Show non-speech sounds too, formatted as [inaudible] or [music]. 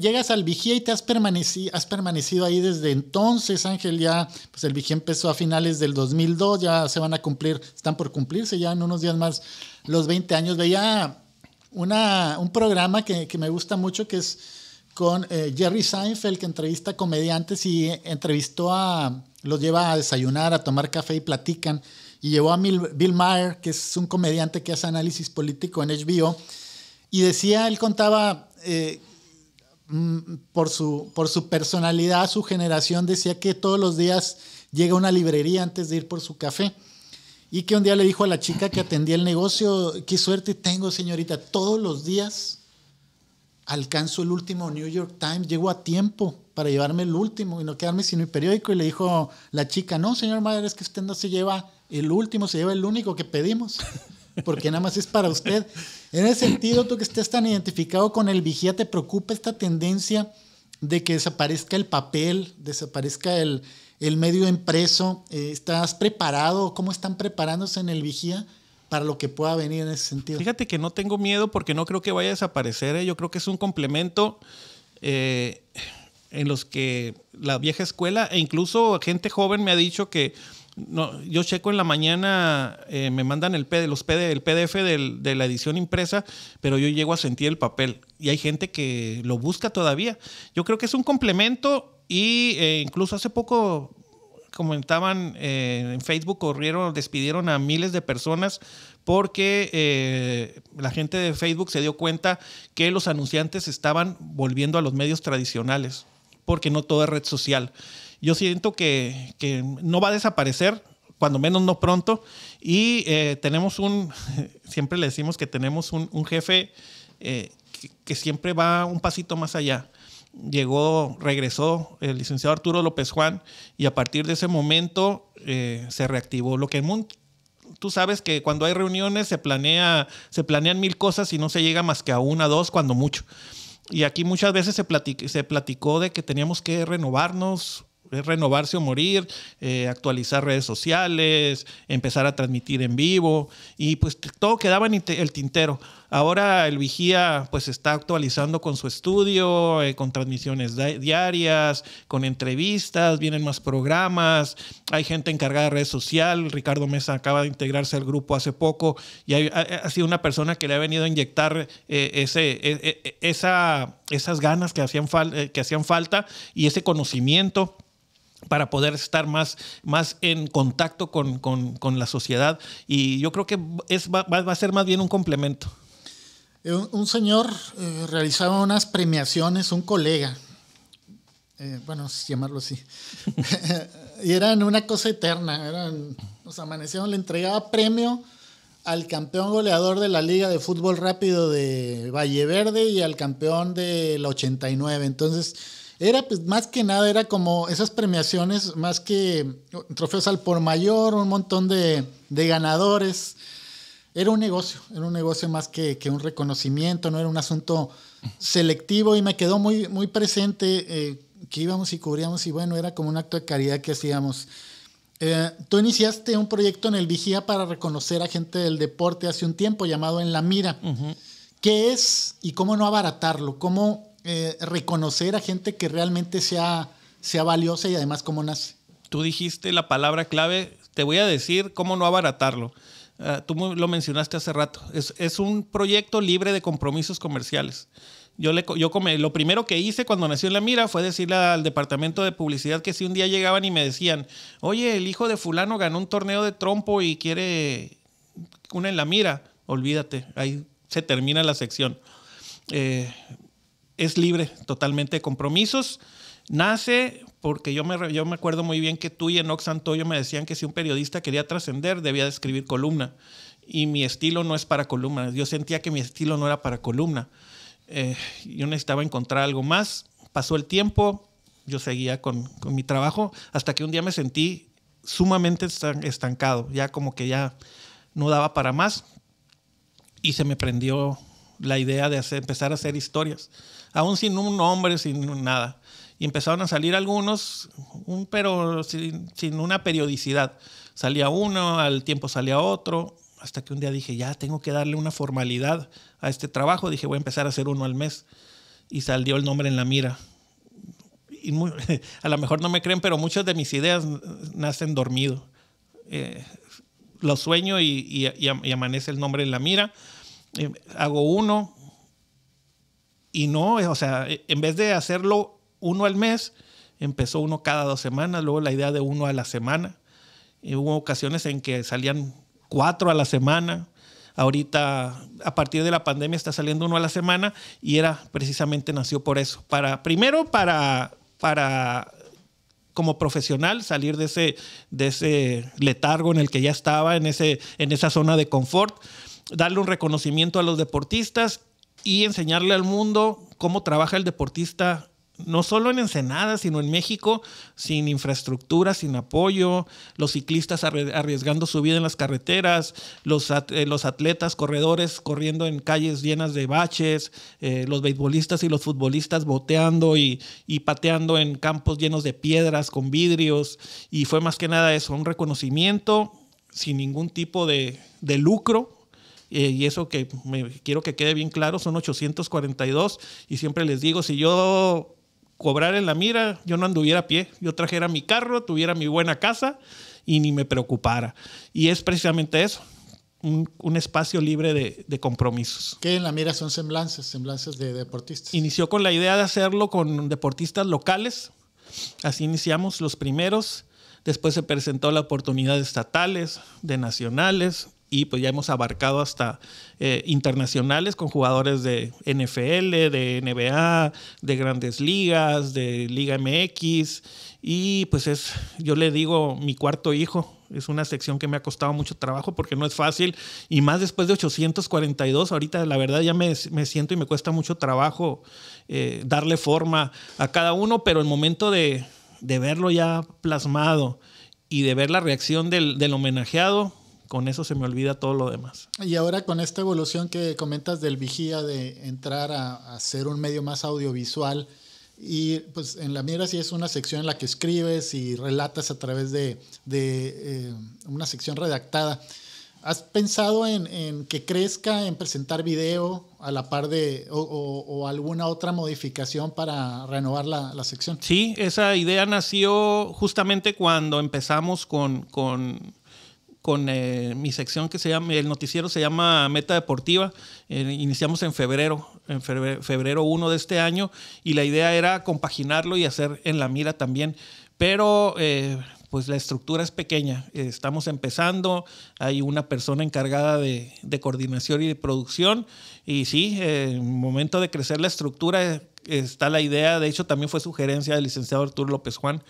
Llegas al vigía y te has permanecido, has permanecido ahí desde entonces, Ángel. Ya, pues el vigía empezó a finales del 2002, ya se van a cumplir, están por cumplirse ya en unos días más los 20 años. Veía una, un programa que, que me gusta mucho que es con eh, Jerry Seinfeld, que entrevista comediantes y entrevistó a, los lleva a desayunar, a tomar café y platican. Y llevó a Bill Maher, que es un comediante que hace análisis político en HBO, y decía, él contaba eh, Mm, por su, por su personalidad, su generación, decía que todos los días llega a una librería antes de ir por su café. Y que un día le dijo a la chica que atendía el negocio, qué suerte tengo señorita, todos los días alcanzo el último New York Times, llego a tiempo para llevarme el último y no quedarme sin mi periódico. Y le dijo la chica, no, señor Mayer, es que usted no se lleva el último, se lleva el único que pedimos porque nada más es para usted. En ese sentido, tú que estés tan identificado con el vigía, ¿te preocupa esta tendencia de que desaparezca el papel, desaparezca el, medio impreso? Eh, ¿Estás preparado? ¿Cómo están preparándose en el vigía? para lo que pueda venir en ese sentido. Fíjate que no tengo miedo porque no creo que vaya a desaparecer. ¿eh? Yo creo que es un complemento eh, en los que la vieja escuela e incluso gente joven me ha dicho que no, yo checo en la mañana, eh, me mandan el, los PDF de la edición impresa, pero yo llego a sentir el papel. Y hay gente que lo busca todavía. Yo creo que es un complemento y eh, incluso hace poco comentaban eh, en Facebook, corrieron, despidieron a miles de personas porque la gente de Facebook se dio cuenta que los anunciantes estaban volviendo a los medios tradicionales, porque no todo es red social yo siento que, que no va a desaparecer, cuando menos no pronto. Y eh, tenemos un, [laughs] siempre le decimos que tenemos un, jefe eh, que, siempre va un pasito más allá. Llegó, regresó el licenciado Arturo López Juan y a partir de ese momento eh, se reactivó. Lo que tú sabes que cuando hay reuniones se, planea, se planean mil cosas y no se llega más que a una, dos, cuando mucho. Y aquí muchas veces se, se platicó de que teníamos que renovarnos, es renovarse o morir, eh, actualizar redes sociales, empezar a transmitir en vivo y pues todo quedaba en el tintero. Ahora el vigía pues está actualizando con su estudio, eh, con transmisiones diarias, con entrevistas, vienen más programas, hay gente encargada de redes social, Ricardo Mesa acaba de integrarse al grupo hace poco y ha, sido una persona que le ha venido a inyectar eh, ese, e, e, esa, esas ganas que hacían, que hacían falta y ese conocimiento para poder estar más, más en contacto con, la sociedad. Y yo creo que es, va, a ser más bien un complemento. Eh, un, señor eh, realizaba unas premiaciones, un colega, eh, bueno, llamarlo así, [laughs] y eran una cosa eterna, eran, nos amanecieron, le entregaba premio al campeón goleador de la Liga de Fútbol Rápido de Valle Verde y al campeón del 89. Entonces, era pues, más que nada, era como esas premiaciones, más que oh, trofeos al por mayor, un montón de, ganadores. Era un negocio, era un negocio más que, que, un reconocimiento, no era un asunto selectivo y me quedó muy, muy presente eh, que íbamos y cubríamos y bueno, era como un acto de caridad que hacíamos. Eh, tú iniciaste un proyecto en el Vigía para reconocer a gente del deporte hace un tiempo llamado En la Mira. ¿Qué es y cómo no abaratarlo? ¿Cómo eh, reconocer a gente que realmente sea, sea valiosa y además cómo nace. Tú dijiste la palabra clave, te voy a decir cómo no abaratarlo. Ah, tú lo mencionaste hace rato. Es, un proyecto libre de compromisos comerciales. Yo, le, yo lo primero que hice cuando nació en la mira fue decirle al departamento de publicidad que si un día llegaban y me decían, oye, el hijo de fulano ganó un torneo de trompo y quiere una en la mira, olvídate, ahí se termina la sección. Eh, es libre totalmente de compromisos. Nace porque yo me, yo me acuerdo muy bien que tú y Enox Santoyo me decían que si un periodista quería trascender debía escribir columna. Y mi estilo no es para columnas. Yo sentía que mi estilo no era para columna. Eh, yo necesitaba encontrar algo más. Pasó el tiempo, yo seguía con, con mi trabajo hasta que un día me sentí sumamente estancado, ya como que ya no daba para más y se me prendió la idea de empezar a hacer historias, aún sin un nombre, sin nada. Y empezaron a salir algunos, un, pero sin, una periodicidad. Salía uno, al tiempo salía otro, hasta que un día dije, ya tengo que darle una formalidad a este trabajo. Dije, voy a empezar a hacer uno al mes. Y salió el nombre en la mira. [laughs] a lo mejor no me creen, pero muchas de mis ideas nacen dormido. Eh, lo sueño y, y, amanece el nombre en la mira hago uno y no, o sea, en vez de hacerlo uno al mes, empezó uno cada dos semanas, luego la idea de uno a la semana. Y hubo ocasiones en que salían cuatro a la semana. Ahorita, a partir de la pandemia, está saliendo uno a la semana y era precisamente nació por eso. Para, primero, para, para como profesional salir de ese, de ese letargo en el que ya estaba, en, ese, en esa zona de confort, darle un reconocimiento a los deportistas y enseñarle al mundo cómo trabaja el deportista, no solo en Ensenada, sino en México, sin infraestructura, sin apoyo, los ciclistas arriesgando su vida en las carreteras, eh, los, atletas, corredores corriendo en calles llenas de baches, eh, los beisbolistas y los futbolistas boteando y, pateando en campos llenos de piedras, con vidrios, y fue más que nada eso, un reconocimiento sin ningún tipo de lucro eh, y eso que me quiero que quede bien claro, son 842 y siempre les digo, si yo cobrara en la mira, yo no anduviera a pie, yo trajera mi carro, tuviera mi buena casa y ni me preocupara. Y es precisamente eso, un, espacio libre de, compromisos. Que en la mira son semblanzas, semblanzas de, de deportistas. Inició con la idea de hacerlo con deportistas locales, así iniciamos los primeros, después se presentó la oportunidad de estatales, de nacionales, y pues ya hemos abarcado hasta eh, internacionales con jugadores de NFL, de NBA, de grandes ligas, de Liga MX y pues es, yo le digo, mi cuarto hijo. Es una sección que me ha costado mucho trabajo porque no es fácil y más después de 842, ahorita la verdad ya me, siento y me cuesta mucho trabajo eh, darle forma a cada uno, pero el momento de, verlo ya plasmado y de ver la reacción del homenajeado, con eso se me olvida todo lo demás. Y ahora con esta evolución que comentas del vigía, de entrar a, ser un medio más audiovisual, y pues en la mira sí es una sección en la que escribes y relatas a través de, eh, una sección redactada. ¿Has pensado en, que crezca, en presentar video a la par de o, alguna otra modificación para renovar la, sección? Sí, esa idea nació justamente cuando empezamos con con eh, mi sección que se llama, el noticiero se llama Meta Deportiva. Eh, iniciamos en febrero, en febrero, 1 de este año, y la idea era compaginarlo y hacer en la mira también. Pero eh, pues la estructura es pequeña. Estamos empezando, hay una persona encargada de, de coordinación y de producción y sí, en momento de crecer la estructura está la idea, de hecho también fue sugerencia del licenciado Arturo López Juan.